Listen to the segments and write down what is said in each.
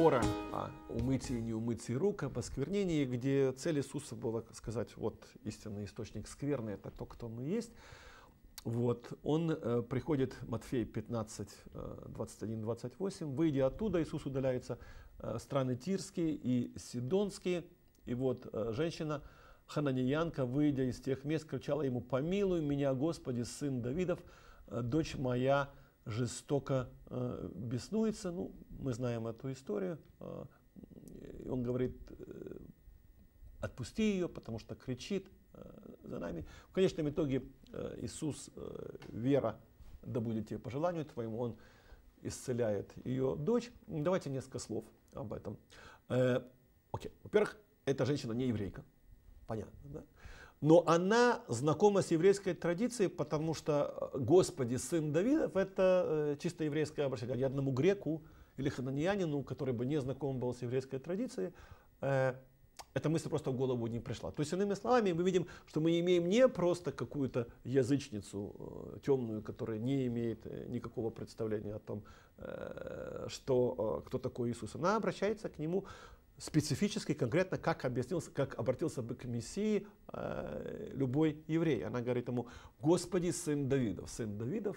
спора о умытии и неумытии рук, об осквернении, где цель Иисуса была сказать, вот истинный источник скверны, это то, кто мы есть. Вот, он э, приходит, Матфей 15, 21, 28, выйдя оттуда, Иисус удаляется э, страны Тирские и Сидонские, и вот э, женщина Хананьянка, выйдя из тех мест, кричала ему, помилуй меня, Господи, сын Давидов, э, дочь моя жестоко э, беснуется. Ну, мы знаем эту историю. Э, он говорит, э, отпусти ее, потому что кричит э, за нами. В конечном итоге э, Иисус, э, вера, да будет тебе по желанию твоему, он исцеляет ее дочь. Давайте несколько слов об этом. Э, окей, во-первых, эта женщина не еврейка. Понятно, да? но она знакома с еврейской традицией, потому что э, «Господи, сын Давидов» — это э, чисто еврейское обращение. Ни одному греку или хананьянину, который бы не знаком был с еврейской традицией, э, эта мысль просто в голову не пришла. То есть, иными словами, мы видим, что мы имеем не просто какую-то язычницу темную, которая не имеет никакого представления о том, что, кто такой Иисус. Она обращается к нему специфически, конкретно, как, объяснился, как обратился бы к Мессии э, любой еврей. Она говорит ему, Господи, сын Давидов. Сын Давидов,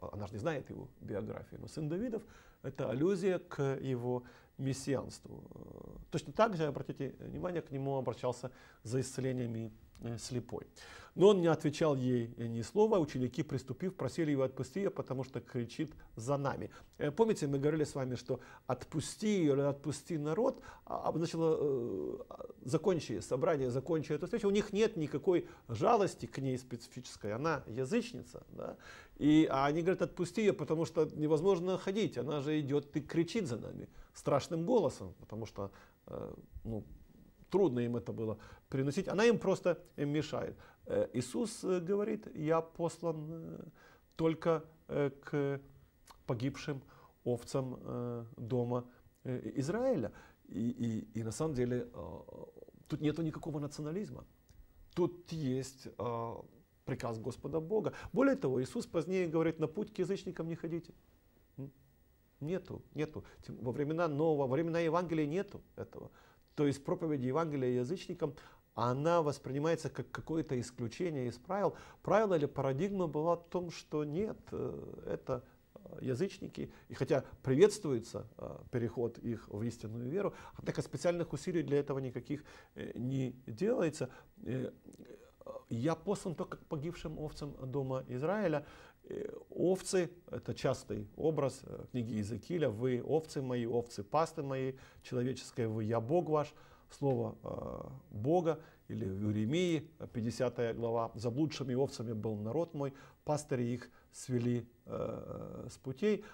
э, она же не знает его биографии, но сын Давидов – это аллюзия к его мессианству. Э, точно так же, обратите внимание, к нему обращался за исцелениями Э, слепой. Но он не отвечал ей э, ни слова. Ученики, приступив, просили его отпусти ее, потому что кричит за нами. Э, помните, мы говорили с вами, что отпусти ее или отпусти народ, обозначило а, а, а, закончи собрание, закончи эту встречу. У них нет никакой жалости к ней специфической. Она язычница. Да? И, они говорят, отпусти ее, потому что невозможно ходить. Она же идет и кричит за нами страшным голосом, потому что ну, трудно им это было приносить, она им просто э, мешает. Э, Иисус э, говорит, я послан только к погибшим овцам дома Израиля. И, и, и на самом деле тут нет никакого национализма. Тут есть приказ Господа Бога. Более того, Иисус позднее говорит, на путь к язычникам не ходите. Нету, нету. Во времена Нового, во времена Евангелия нету этого. То есть проповедь Евангелия язычникам, она воспринимается как какое-то исключение из правил. Правило или парадигма была в том, что нет, э, это э, язычники, и хотя приветствуется э, переход их в истинную веру, однако а специальных усилий для этого никаких не делается. Я послан только к погибшим овцам дома Израиля, Э, овцы – это частый образ э, книги Иезекииля. «Вы – овцы мои, овцы – пасты мои, человеческое вы – я Бог ваш». Слово э, Бога или в Иеремии, 50 э, глава, «Заблудшими овцами был народ мой, пастыри их свели э, с путей».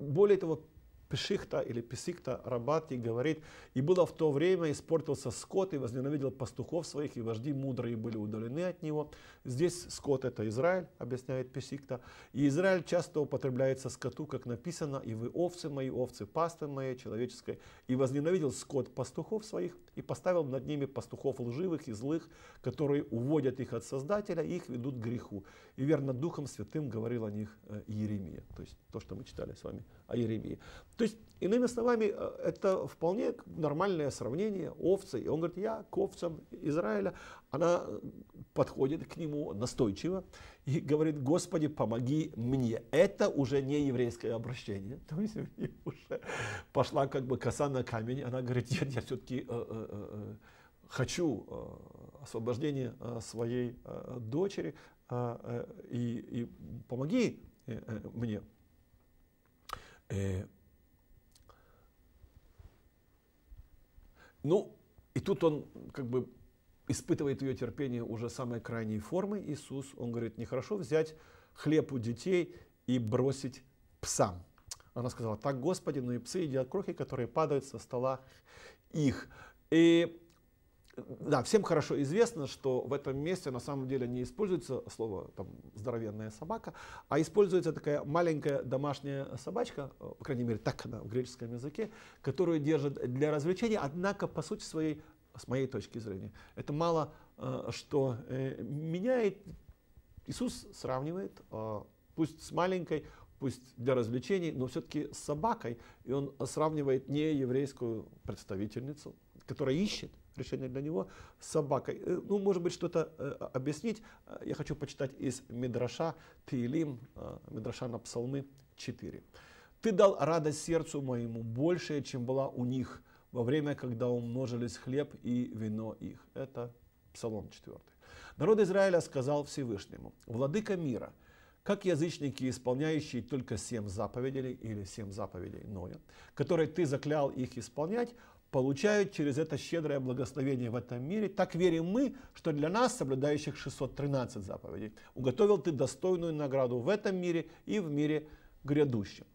Более того, Пешихта или Песикта Рабати говорит, и было в то время, испортился скот и возненавидел пастухов своих, и вожди мудрые были удалены от него. Здесь скот это Израиль, объясняет Песикта. И Израиль часто употребляется скоту, как написано, и вы овцы мои, овцы пасты моей человеческой. И возненавидел скот пастухов своих, и поставил над ними пастухов лживых и злых, которые уводят их от Создателя и их ведут к греху. И верно Духом Святым говорил о них э, Еремия. То есть то, что мы читали с вами о Еремии. То есть, иными словами, э, это вполне нормальное сравнение овцы. И он говорит, я к овцам Израиля. Она э, подходит к нему настойчиво и говорит, Господи, помоги мне. Это уже не еврейское обращение. То есть уже пошла как бы коса на камень. Она говорит, нет, я все-таки э, э, э, э, хочу э, освобождения э, своей дочери и, и помоги мне. Ну, и тут он как бы испытывает ее терпение уже самой крайней формы, Иисус, он говорит, нехорошо взять хлеб у детей и бросить псам. Она сказала, так, Господи, но ну и псы едят крохи, которые падают со стола их. И да, всем хорошо известно, что в этом месте на самом деле не используется слово там, «здоровенная собака», а используется такая маленькая домашняя собачка, э, по крайней мере, так она в греческом языке, которую держат для развлечения, однако, по сути своей, с моей точки зрения. Это мало э, что э, меняет. Иисус сравнивает, э, пусть с маленькой, пусть для развлечений, но все-таки с собакой. И он сравнивает не еврейскую представительницу, которая ищет решение для него, с собакой. Ну, может быть, что-то объяснить. Я хочу почитать из Мидраша Тиилим, Мидраша на Псалмы 4. «Ты дал радость сердцу моему, большее, чем была у них» во время, когда умножились хлеб и вино их. Это Псалом 4. Народ Израиля сказал Всевышнему, «Владыка мира, как язычники, исполняющие только семь заповедей или семь заповедей Ноя, которые ты заклял их исполнять, получают через это щедрое благословение в этом мире, так верим мы, что для нас, соблюдающих 613 заповедей, уготовил ты достойную награду в этом мире и в мире грядущем.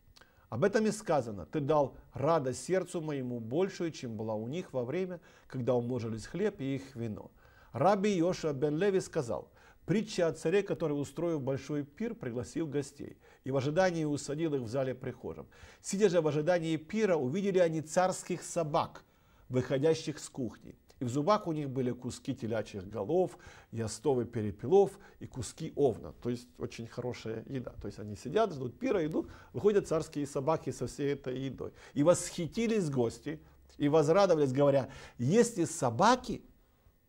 Об этом и сказано. Ты дал радость сердцу моему большую, чем была у них во время, когда умножились хлеб и их вино. Раби Йоша бен Леви сказал, притча о царе, который, устроив большой пир, пригласил гостей и в ожидании усадил их в зале прихожем. Сидя же в ожидании пира, увидели они царских собак, выходящих с кухни. И в зубах у них были куски телячьих голов, и остовы перепелов, и куски овна. То есть очень хорошая еда. То есть они сидят, ждут пира, идут, выходят царские собаки со всей этой едой. И восхитились гости, и возрадовались, говоря, если собаки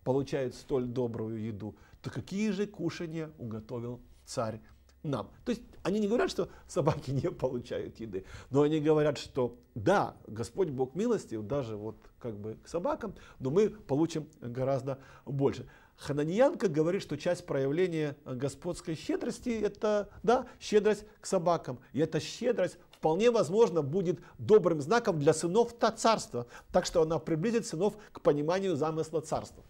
получают столь добрую еду, то какие же кушания уготовил царь нам. То есть они не говорят, что собаки не получают еды, но они говорят, что да, Господь Бог милостив даже вот как бы к собакам, но мы получим гораздо больше. Хананьянка говорит, что часть проявления господской щедрости – это да, щедрость к собакам. И эта щедрость вполне возможно будет добрым знаком для сынов та царства, так что она приблизит сынов к пониманию замысла царства.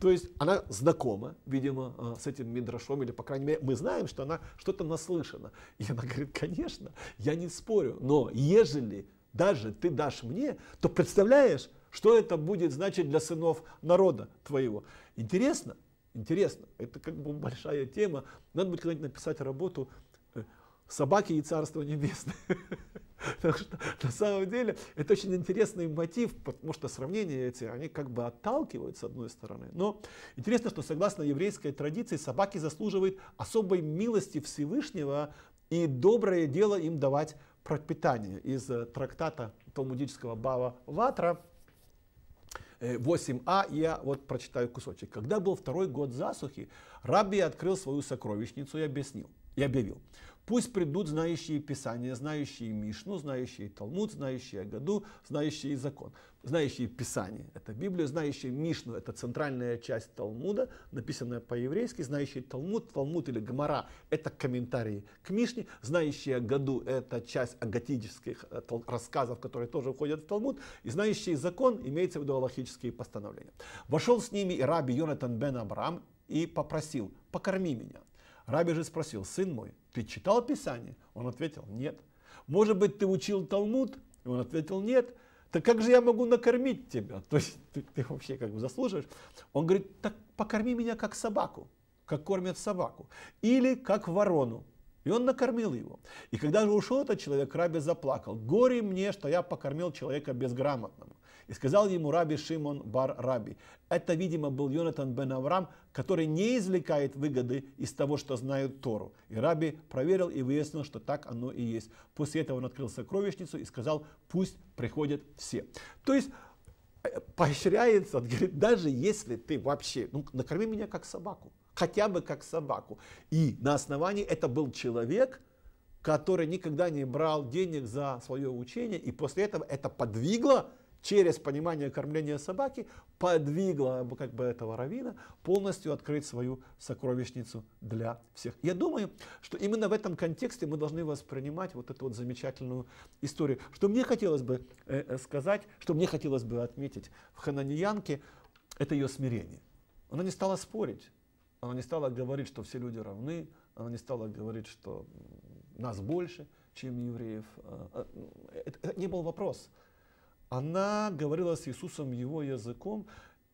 То есть она знакома, видимо, э, с этим Мидрашом, или, по крайней мере, мы знаем, что она что-то наслышана. И она говорит, конечно, я не спорю, но ежели даже ты дашь мне, то представляешь, что это будет значить для сынов народа твоего. Интересно, интересно, это как бы большая тема. Надо будет когда-нибудь написать работу э, «Собаки и царство небесное». Так что на самом деле это очень интересный мотив, потому что сравнения эти, они как бы отталкивают с одной стороны. Но интересно, что согласно еврейской традиции собаки заслуживают особой милости Всевышнего и доброе дело им давать пропитание. Из э, трактата талмудического Бава Ватра 8а, э, я вот прочитаю кусочек. Когда был второй год засухи, Рабби открыл свою сокровищницу и объяснил и объявил, пусть придут знающие Писание, знающие Мишну, знающие Талмуд, знающие Агаду, знающие закон. Знающие Писание – это Библия, знающие Мишну – это центральная часть Талмуда, написанная по-еврейски, знающие Талмуд, Талмуд или Гамара – это комментарии к Мишне, знающие Агаду – это часть агатических э, рассказов, которые тоже входят в Талмуд, и знающие закон – имеется в виду аллахические постановления. Вошел с ними и раби Йонатан бен Абрам и попросил «покорми меня». Раби же спросил, сын мой, ты читал Писание? Он ответил, нет. Может быть, ты учил Талмуд? И он ответил, нет. Так как же я могу накормить тебя? То есть ты, ты вообще как бы заслуживаешь. Он говорит, так покорми меня как собаку, как кормят собаку. Или как ворону. И он накормил его. И когда же ушел этот человек, Раби заплакал. Горе мне, что я покормил человека безграмотного. И сказал ему раби Шимон бар раби. Это, видимо, был Йонатан бен Авраам, который не извлекает выгоды из того, что знают Тору. И раби проверил и выяснил, что так оно и есть. После этого он открыл сокровищницу и сказал, пусть приходят все. То есть э, поощряется, он говорит, даже если ты вообще, ну накорми меня как собаку, хотя бы как собаку. И на основании это был человек, который никогда не брал денег за свое учение, и после этого это подвигло через понимание кормления собаки подвигло э, как бы этого равина полностью открыть свою сокровищницу для всех. Я думаю, что именно в этом контексте мы должны воспринимать вот эту вот замечательную историю. Что мне хотелось бы э, э, сказать, что мне хотелось бы отметить в Хананиянке, это ее смирение. Она не стала спорить, она не стала говорить, что все люди равны, она не стала говорить, что нас больше, чем евреев. А, а, это не был вопрос она говорила с Иисусом его языком,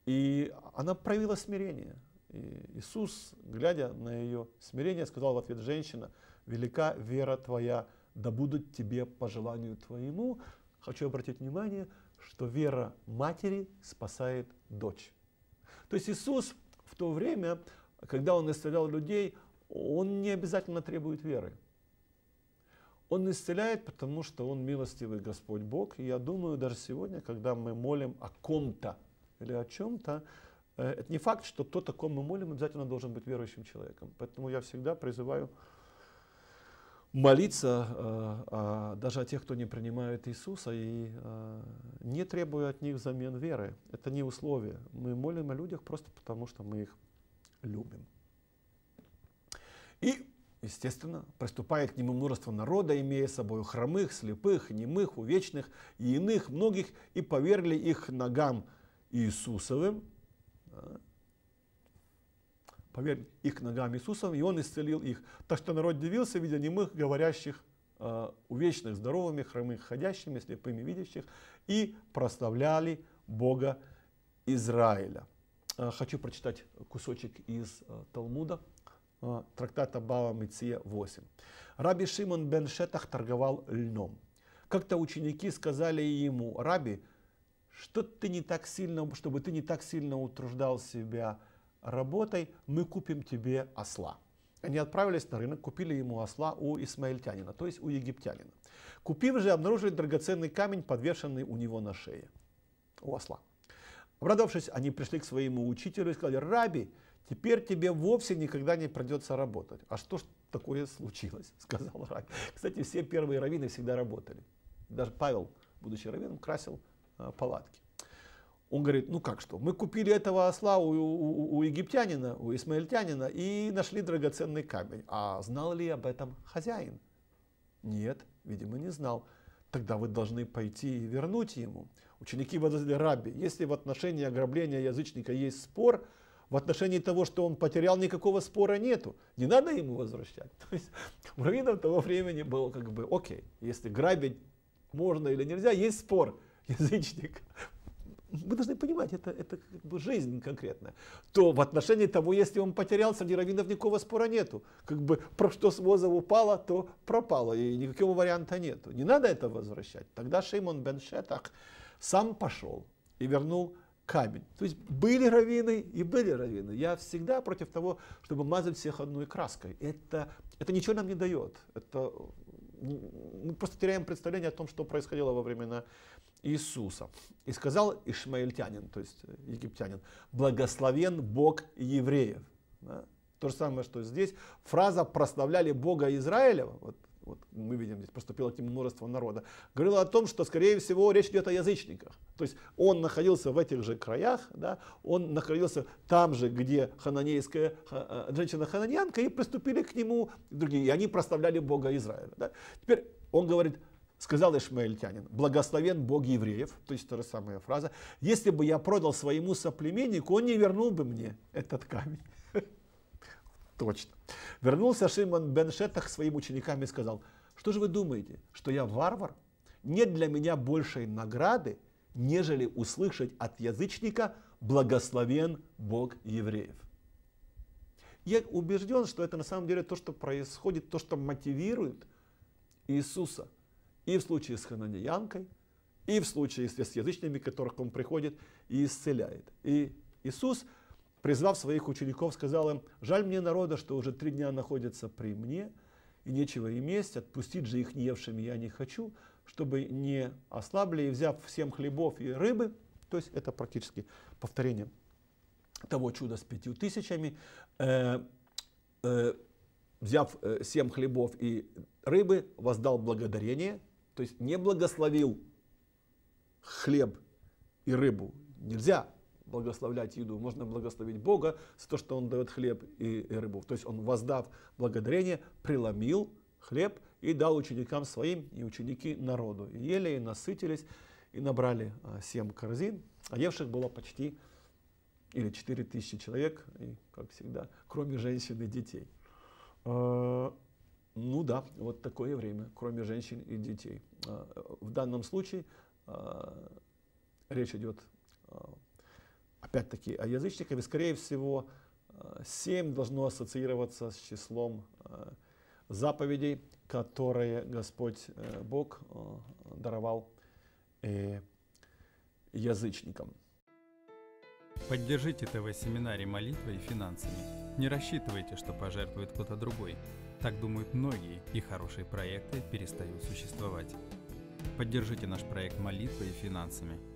и она проявила смирение. И Иисус, глядя на ее смирение, сказал в ответ, женщина, велика вера твоя, да будут тебе по желанию твоему. Хочу обратить внимание, что вера матери спасает дочь. То есть Иисус в то время, когда он исцелял людей, он не обязательно требует веры. Он исцеляет, потому что Он милостивый Господь Бог. И я думаю, даже сегодня, когда мы молим о ком-то или о чем-то, э, это не факт, что тот, о ком мы молим, обязательно должен быть верующим человеком. Поэтому я всегда призываю молиться э, а, даже о тех, кто не принимает Иисуса, и э, не требуя от них взамен веры. Это не условие. Мы молим о людях просто потому, что мы их любим. И Естественно, приступает к нему множество народа, имея с собой хромых, слепых, немых, увечных и иных многих, и поверили их ногам Иисусовым. Да? Поверили их ногам Иисусовым, и Он исцелил их. Так что народ дивился, видя немых, говорящих, а, увечных, здоровыми, хромых, ходящими, слепыми, видящих, и прославляли Бога Израиля. А, хочу прочитать кусочек из а, Талмуда. А, трактата Бава Меция 8. Раби Шимон бен Шетах торговал льном. Как-то ученики сказали ему, «Раби, что ты не так сильно, чтобы ты не так сильно утруждал себя работой, мы купим тебе осла». Они отправились на рынок, купили ему осла у исмаильтянина, то есть у египтянина. Купив же, обнаружили драгоценный камень, подвешенный у него на шее, у осла. Обрадовавшись, они пришли к своему учителю и сказали, «Раби, Теперь тебе вовсе никогда не придется работать. А что ж такое случилось, сказал Рак. Кстати, все первые раввины всегда работали. Даже Павел, будучи раввином, красил а, палатки. Он говорит, ну как что, мы купили этого осла у, у, у египтянина, у исмаильтянина и нашли драгоценный камень. А знал ли об этом хозяин? Нет, видимо, не знал. Тогда вы должны пойти и вернуть ему. Ученики возразили, раби, если в отношении ограбления язычника есть спор, в отношении того, что он потерял, никакого спора нету. Не надо ему возвращать. То есть у раввинов того времени было как бы, окей, если грабить можно или нельзя, есть спор язычник. Мы должны понимать, это, это как бы жизнь конкретная. То в отношении того, если он потерял, среди раввинов никакого спора нету. Как бы про что с воза упало, то пропало, и никакого варианта нету. Не надо это возвращать. Тогда Шеймон Бен Шетах сам пошел и вернул камень. То есть были раввины и были раввины. Я всегда против того, чтобы мазать всех одной краской. Это, это ничего нам не дает. Это, мы просто теряем представление о том, что происходило во времена Иисуса. И сказал Ишмаильтянин, то есть египтянин, благословен Бог евреев. Да? То же самое, что здесь. Фраза «прославляли Бога Израилева», вот вот мы видим, здесь поступило к нему множество народа. Говорило о том, что, скорее всего, речь идет о язычниках. То есть он находился в этих же краях, да, он находился там же, где хананейская э, женщина-хананьянка, и приступили к нему другие, и они прославляли Бога Израиля. Да. Теперь он говорит, сказал Ишмаэльтянин, благословен Бог евреев, то есть та же самая фраза, если бы я продал своему соплеменнику, он не вернул бы мне этот камень. Точно. Вернулся Шимон Бен Шетах своим ученикам и сказал, что же вы думаете, что я варвар? Нет для меня большей награды, нежели услышать от язычника «благословен Бог евреев». Я убежден, что это на самом деле то, что происходит, то, что мотивирует Иисуса и в случае с хананиянкой, и в случае с язычными, которых он приходит и исцеляет. И Иисус призвав своих учеников, сказал им, «Жаль мне народа, что уже три дня находятся при мне, и нечего им есть, отпустить же их неевшими я не хочу, чтобы не ослабли, и взяв всем хлебов и рыбы». То есть это практически повторение того чуда с пятью тысячами. Э, э, взяв э, семь хлебов и рыбы, воздал благодарение, то есть не благословил хлеб и рыбу. Нельзя благословлять еду, можно благословить Бога за то, что Он дает хлеб и, и рыбу. То есть Он, воздав благодарение, преломил хлеб и дал ученикам своим и ученики народу. И ели, и насытились, и набрали а, семь корзин, а евших было почти или четыре тысячи человек, и, как всегда, кроме женщин и детей. А, ну да, вот такое время, кроме женщин и детей. А, в данном случае речь идет опять-таки, о язычников, и, скорее всего, 7 э, должно ассоциироваться с числом э, заповедей, которые Господь э, Бог даровал язычникам. Поддержите ТВ-семинарий молитвой и финансами. Не рассчитывайте, что пожертвует кто-то другой. Так думают многие, и хорошие проекты перестают существовать. Поддержите наш проект молитвой и финансами –